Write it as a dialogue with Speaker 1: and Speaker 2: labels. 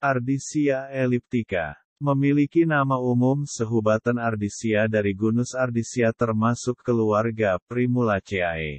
Speaker 1: Ardisia elliptica memiliki nama umum sehubatan Ardisia dari genus Ardisia termasuk keluarga Primulaceae.